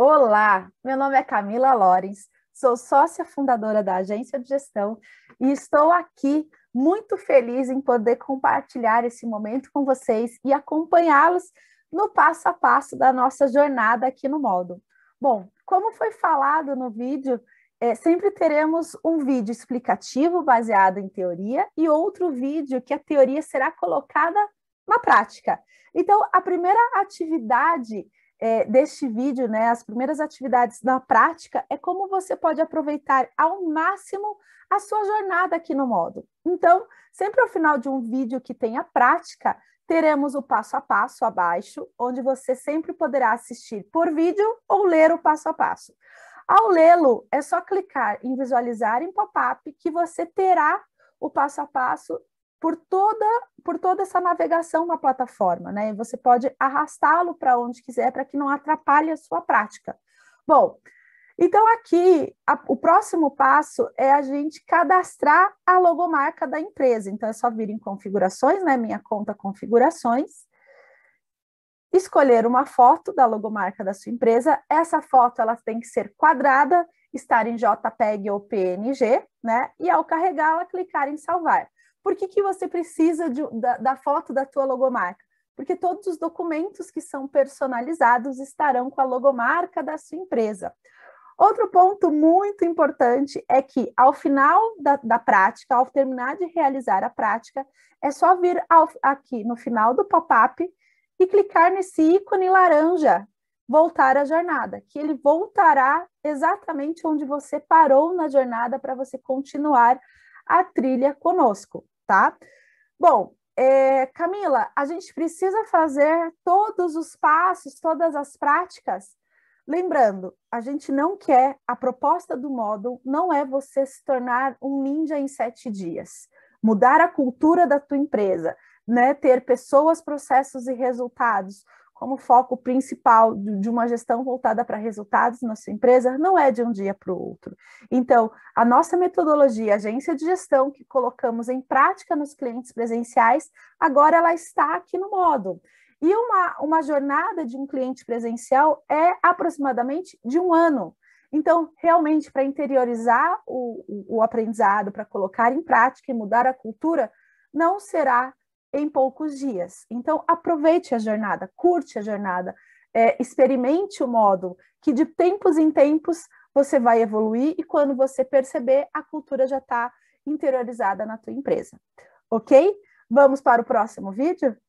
Olá, meu nome é Camila Lorenz, sou sócia fundadora da Agência de Gestão e estou aqui muito feliz em poder compartilhar esse momento com vocês e acompanhá-los no passo a passo da nossa jornada aqui no Modo. Bom, como foi falado no vídeo, é, sempre teremos um vídeo explicativo baseado em teoria e outro vídeo que a teoria será colocada na prática. Então, a primeira atividade é, deste vídeo, né, as primeiras atividades na prática, é como você pode aproveitar ao máximo a sua jornada aqui no modo. Então, sempre ao final de um vídeo que tenha prática, teremos o passo a passo abaixo, onde você sempre poderá assistir por vídeo ou ler o passo a passo. Ao lê-lo, é só clicar em visualizar em pop-up que você terá o passo a passo por toda por toda essa navegação na plataforma, né? E você pode arrastá-lo para onde quiser para que não atrapalhe a sua prática. Bom, então aqui a, o próximo passo é a gente cadastrar a logomarca da empresa. Então é só vir em configurações, né? Minha conta configurações, escolher uma foto da logomarca da sua empresa. Essa foto ela tem que ser quadrada, estar em JPEG ou PNG, né? E ao carregá-la clicar em salvar. Por que, que você precisa de, da, da foto da tua logomarca? Porque todos os documentos que são personalizados estarão com a logomarca da sua empresa. Outro ponto muito importante é que, ao final da, da, prática, ao terminar de realizar a prática, é só vir ao, aqui no final do pop-up e clicar nesse ícone laranja, voltar à jornada, que ele voltará exatamente onde você parou na jornada para você continuar a trilha conosco tá? Bom, é, Camila, a gente precisa fazer todos os passos, todas as práticas. Lembrando, a gente não quer, a proposta do módulo não é você se tornar um ninja em sete dias, mudar a cultura da tua empresa, né? ter pessoas, processos e resultados, como foco principal de uma gestão voltada para resultados na sua empresa não é de um dia para o outro. Então, a nossa metodologia, a agência de gestão que colocamos em prática nos clientes presenciais, agora ela está aqui no módulo. E uma, uma jornada de um cliente presencial é aproximadamente de um ano. Então, realmente, para interiorizar o, o aprendizado, para colocar em prática e mudar a cultura, não será em poucos dias. Então, aproveite a jornada, curte a jornada, é, experimente o módulo, que de tempos em tempos você vai evoluir e quando você perceber, a cultura já está interiorizada na tua empresa. Ok? Vamos para o próximo vídeo?